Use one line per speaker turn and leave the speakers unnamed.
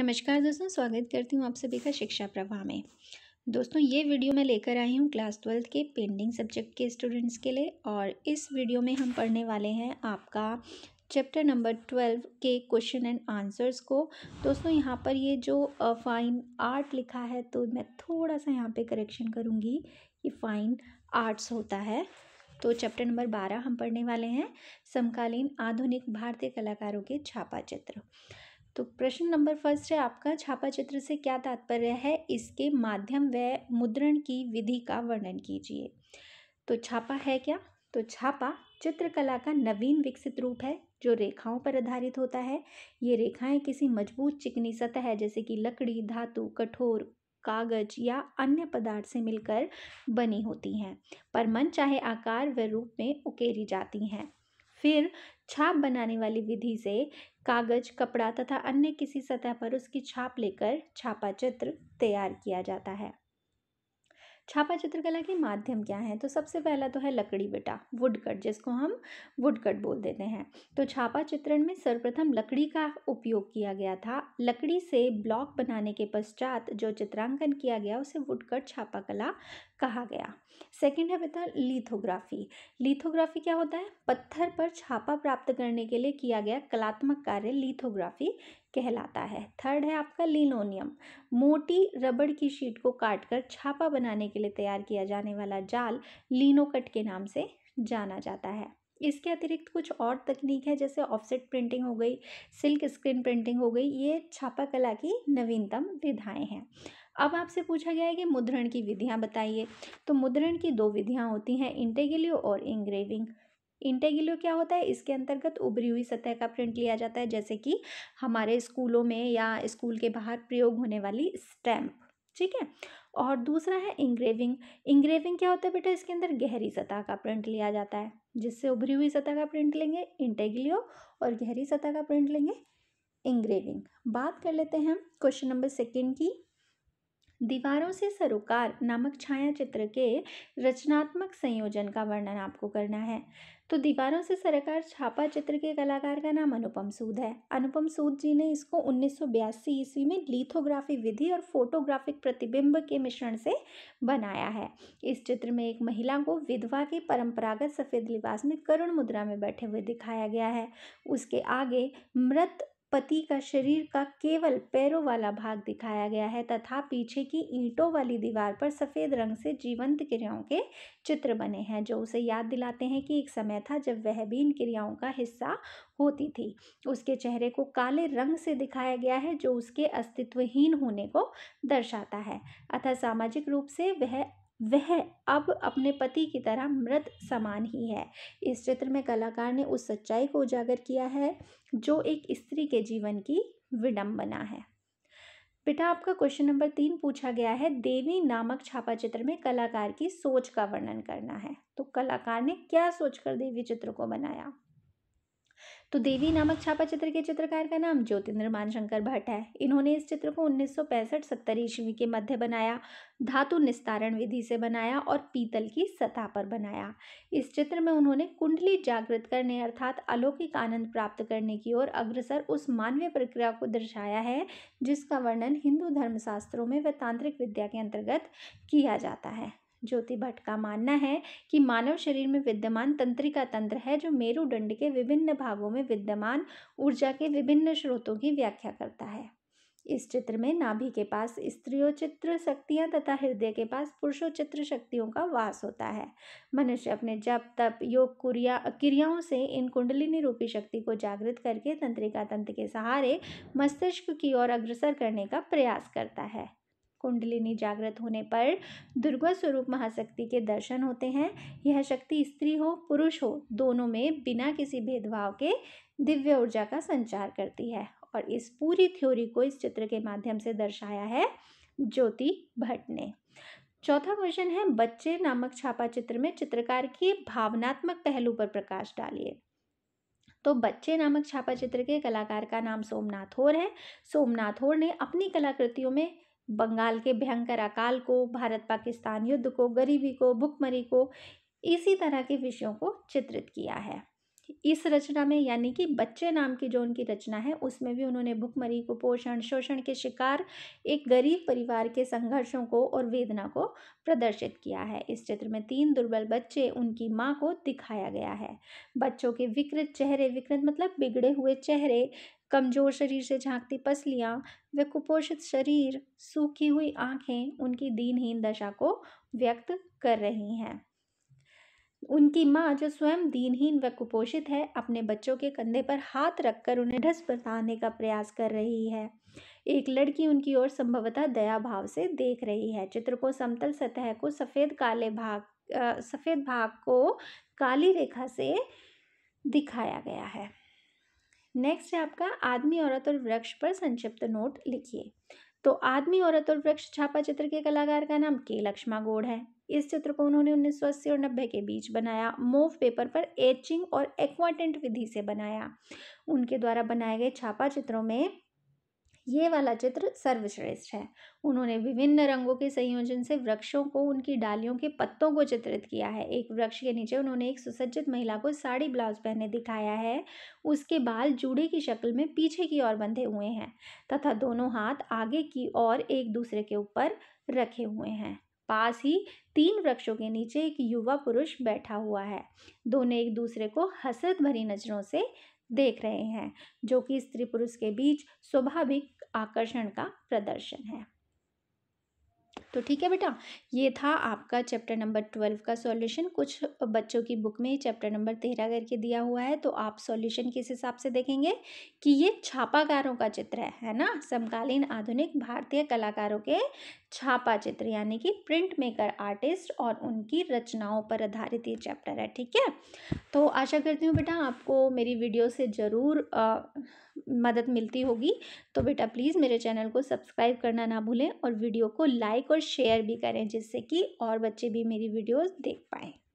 नमस्कार दोस्तों स्वागत करती हूँ आप सभी का शिक्षा प्रवाह में दोस्तों ये वीडियो मैं लेकर आई हूँ क्लास ट्वेल्थ के पेंडिंग सब्जेक्ट के स्टूडेंट्स के लिए और इस वीडियो में हम पढ़ने वाले हैं आपका चैप्टर नंबर ट्वेल्व के क्वेश्चन एंड आंसर्स को दोस्तों यहाँ पर ये जो फाइन आर्ट लिखा है तो मैं थोड़ा सा यहाँ पर करेक्शन करूँगी ये फाइन आर्ट्स होता है तो चैप्टर नंबर बारह हम पढ़ने वाले हैं समकालीन आधुनिक भारतीय कलाकारों के छापा चित्र तो प्रश्न नंबर फर्स्ट है आपका छापा चित्र से क्या तात्पर्य है इसके माध्यम व मुद्रण की विधि का वर्णन कीजिए तो छापा है क्या तो छापा चित्रकला का नवीन विकसित रूप है जो रेखाओं पर आधारित होता है ये रेखाएं किसी मजबूत चिकनी सतह है जैसे कि लकड़ी धातु कठोर कागज या अन्य पदार्थ से मिलकर बनी होती हैं पर मन चाहे आकार व रूप में उकेरी जाती हैं फिर छाप बनाने वाली विधि से कागज कपड़ा तथा अन्य किसी सतह पर उसकी छाप लेकर छापा चित्र तैयार किया जाता है छापा चित्रकला के माध्यम क्या हैं तो सबसे पहला तो है लकड़ी बेटा वुड कट जिसको हम वुड कट बोल देते हैं तो छापा चित्रण में सर्वप्रथम लकड़ी का उपयोग किया गया था लकड़ी से ब्लॉक बनाने के पश्चात जो चित्रांकन किया गया उसे वुड कट छापा कला कहा गया सेकंड है बेटा लिथोग्राफी लिथोग्राफी क्या होता है पत्थर पर छापा प्राप्त करने के लिए किया गया कलात्मक कार्य लिथोग्राफी कहलाता है थर्ड है आपका लिनोनियम मोटी रबड़ की शीट को काटकर छापा बनाने के लिए तैयार किया जाने वाला जाल लिनोकट के नाम से जाना जाता है इसके अतिरिक्त कुछ और तकनीक है जैसे ऑफसेट प्रिंटिंग हो गई सिल्क स्क्रीन प्रिंटिंग हो गई ये छापा कला की नवीनतम विधाएं हैं अब आपसे पूछा गया है कि मुद्रण की विधियां बताइए तो मुद्रण की दो विधियां होती हैं इंटेगलियो और इंग्रेविंग इंटेगिलो क्या होता है इसके अंतर्गत उभरी हुई सतह का प्रिंट लिया जाता है जैसे कि हमारे स्कूलों में या स्कूल के बाहर प्रयोग होने वाली स्टैम्प ठीक है और दूसरा है इंग्रेविंग इंग्रेविंग क्या होता है बेटा इसके अंदर गहरी सतह का प्रिंट लिया जाता है जिससे उभरी हुई सतह का प्रिंट लेंगे इंटेग्लियो और गहरी सतह का प्रिंट लेंगे इंग्रेविंग बात कर लेते हैं हम क्वेश्चन नंबर सेकेंड की दीवारों से सरोकार नामक छाया चित्र के रचनात्मक संयोजन का वर्णन आपको करना है तो दीवारों से सरोकार छापा चित्र के कलाकार का नाम अनुपम सूद है अनुपम सूद जी ने इसको 1982 ईस्वी में लिथोग्राफी विधि और फोटोग्राफिक प्रतिबिंब के मिश्रण से बनाया है इस चित्र में एक महिला को विधवा के परंपरागत सफ़ेद लिबास में करुण मुद्रा में बैठे हुए दिखाया गया है उसके आगे मृत पति का शरीर का केवल पैरों वाला भाग दिखाया गया है तथा पीछे की ईंटों वाली दीवार पर सफ़ेद रंग से जीवंत क्रियाओं के चित्र बने हैं जो उसे याद दिलाते हैं कि एक समय था जब वह भी इन क्रियाओं का हिस्सा होती थी उसके चेहरे को काले रंग से दिखाया गया है जो उसके अस्तित्वहीन होने को दर्शाता है अतः सामाजिक रूप से वह वह अब अपने पति की तरह मृत समान ही है इस चित्र में कलाकार ने उस सच्चाई को उजागर किया है जो एक स्त्री के जीवन की विडम्बना है बेटा आपका क्वेश्चन नंबर तीन पूछा गया है देवी नामक छापा चित्र में कलाकार की सोच का वर्णन करना है तो कलाकार ने क्या सोचकर देवी चित्र को बनाया तो देवी नामक छापा चित्र के चित्रकार का नाम ज्योतिन्द्र मानशंकर भट्ट है इन्होंने इस चित्र को उन्नीस सौ पैंसठ सत्तर ईस्वी के मध्य बनाया धातु निस्तारण विधि से बनाया और पीतल की सतह पर बनाया इस चित्र में उन्होंने कुंडली जागृत करने अर्थात अलौकिक आनंद प्राप्त करने की ओर अग्रसर उस मानवीय प्रक्रिया को दर्शाया है जिसका वर्णन हिंदू धर्मशास्त्रों में व तांत्रिक विद्या के अंतर्गत किया जाता है ज्योति भट्ट का मानना है कि मानव शरीर में विद्यमान तंत्रिका तंत्र है जो मेरुदंड के विभिन्न भागों में विद्यमान ऊर्जा के विभिन्न स्रोतों की व्याख्या करता है इस चित्र में नाभि के पास स्त्रियोचित्र शक्तियाँ तथा हृदय के पास पुरुषोचित्र शक्तियों का वास होता है मनुष्य अपने जप तप योग क्रिया क्रियाओं से इन कुंडलिनी रूपी शक्ति को जागृत करके तंत्रिका तंत्र के सहारे मस्तिष्क की ओर अग्रसर करने का प्रयास करता है कुंडलिनी जागृत होने पर दुर्गा स्वरूप महाशक्ति के दर्शन होते हैं यह शक्ति स्त्री हो पुरुष हो दोनों में बिना किसी भेदभाव के दिव्य ऊर्जा का संचार करती है और इस पूरी थ्योरी को इस चित्र के माध्यम से दर्शाया है ज्योति भट्ट ने चौथा क्वेश्चन है बच्चे नामक छापा चित्र में चित्रकार की भावनात्मक पहलू पर प्रकाश डालिए तो बच्चे नामक छापा चित्र के कलाकार का नाम सोमनाथ होर है सोमनाथ होर ने अपनी कलाकृतियों में बंगाल के भयंकर अकाल को भारत पाकिस्तान युद्ध को गरीबी को भुखमरी को इसी तरह के विषयों को चित्रित किया है इस रचना में यानी कि बच्चे नाम की जो उनकी रचना है उसमें भी उन्होंने भुखमरी को पोषण शोषण के शिकार एक गरीब परिवार के संघर्षों को और वेदना को प्रदर्शित किया है इस चित्र में तीन दुर्बल बच्चे उनकी माँ को दिखाया गया है बच्चों के विकृत चेहरे विकृत मतलब बिगड़े हुए चेहरे कमज़ोर शरीर से झांकती पसलियाँ व कुपोषित शरीर सूखी हुई आँखें उनकी दीनहीन दशा को व्यक्त कर रही हैं उनकी माँ जो स्वयं दीनहीन व कुपोषित है अपने बच्चों के कंधे पर हाथ रखकर उन्हें ढस बताने का प्रयास कर रही है एक लड़की उनकी ओर संभवतः दया भाव से देख रही है चित्र को समतल सतह को सफ़ेद काले भाग आ, सफ़ेद भाग को काली रेखा से दिखाया गया है नेक्स्ट है आपका आदमी औरत और वृक्ष पर संक्षिप्त नोट लिखिए तो आदमी औरत और वृक्ष छापा चित्र के कलाकार का नाम के लक्ष्मा गोड़ है इस चित्र को उन्होंने उन्नीस सौ और नब्बे के बीच बनाया मोव पेपर पर एचिंग और एक्वाटेंट विधि से बनाया उनके द्वारा बनाए गए छापा चित्रों में ये वाला चित्र सर्वश्रेष्ठ है उन्होंने विभिन्न रंगों के संयोजन से वृक्षों को उनकी डालियों के पत्तों को चित्रित किया है एक वृक्ष के नीचे उन्होंने एक सुसज्जित महिला को साड़ी ब्लाउज पहने दिखाया है उसके बाल जूड़े की शक्ल में पीछे की ओर बंधे हुए हैं तथा दोनों हाथ आगे की ओर एक दूसरे के ऊपर रखे हुए हैं पास ही तीन वृक्षों के नीचे एक युवा पुरुष बैठा हुआ है दोनों एक दूसरे को हसरत भरी नजरों से देख रहे हैं जो कि स्त्री पुरुष के बीच स्वाभाविक आकर्षण का प्रदर्शन है तो ठीक है बेटा ये था आपका चैप्टर नंबर ट्वेल्व का सॉल्यूशन कुछ बच्चों की बुक में चैप्टर नंबर तेरह करके दिया हुआ है तो आप सॉल्यूशन किस हिसाब से देखेंगे कि ये छापाकारों का चित्र है है ना समकालीन आधुनिक भारतीय कलाकारों के छापा चित्र यानी कि प्रिंट मेकर आर्टिस्ट और उनकी रचनाओं पर आधारित ये चैप्टर है ठीक है तो आशा करती हूँ बेटा आपको मेरी वीडियो से ज़रूर मदद मिलती होगी तो बेटा प्लीज़ मेरे चैनल को सब्सक्राइब करना ना भूलें और वीडियो को लाइक और शेयर भी करें जिससे कि और बच्चे भी मेरी वीडियोज़ देख पाएँ